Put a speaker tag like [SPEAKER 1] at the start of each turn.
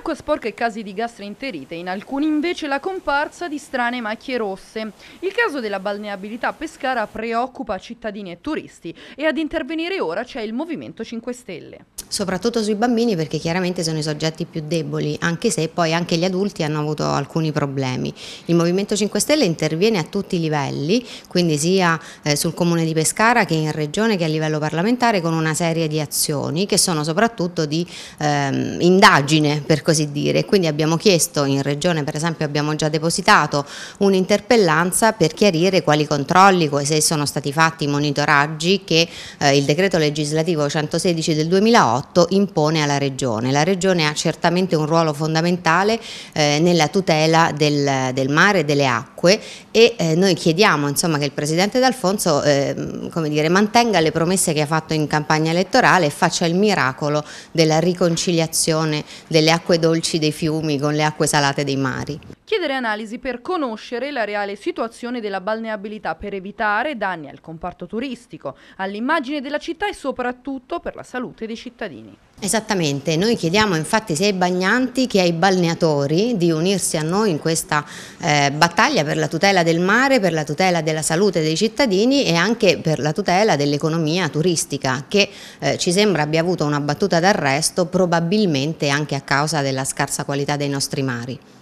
[SPEAKER 1] Acqua sporca e casi di gastroenterite, in alcuni invece la comparsa di strane macchie rosse. Il caso della balneabilità Pescara preoccupa cittadini e turisti e ad intervenire ora c'è il Movimento 5 Stelle
[SPEAKER 2] soprattutto sui bambini perché chiaramente sono i soggetti più deboli, anche se poi anche gli adulti hanno avuto alcuni problemi. Il Movimento 5 Stelle interviene a tutti i livelli, quindi sia eh, sul Comune di Pescara che in Regione che a livello parlamentare con una serie di azioni che sono soprattutto di ehm, indagine per così dire, quindi abbiamo chiesto in Regione per esempio abbiamo già depositato un'interpellanza per chiarire quali controlli, se sono stati fatti i monitoraggi che eh, il decreto legislativo 116 del 2008 2008 impone alla Regione. La Regione ha certamente un ruolo fondamentale eh, nella tutela del, del mare e delle acque e eh, noi chiediamo insomma, che il Presidente D'Alfonso eh, mantenga le promesse che ha fatto in campagna elettorale e faccia il miracolo della riconciliazione delle acque dolci dei fiumi con le acque salate dei mari
[SPEAKER 1] chiedere analisi per conoscere la reale situazione della balneabilità per evitare danni al comparto turistico, all'immagine della città e soprattutto per la salute dei cittadini.
[SPEAKER 2] Esattamente, noi chiediamo infatti sia ai bagnanti che ai balneatori di unirsi a noi in questa eh, battaglia per la tutela del mare, per la tutela della salute dei cittadini e anche per la tutela dell'economia turistica che eh, ci sembra abbia avuto una battuta d'arresto probabilmente anche a causa della scarsa qualità dei nostri mari.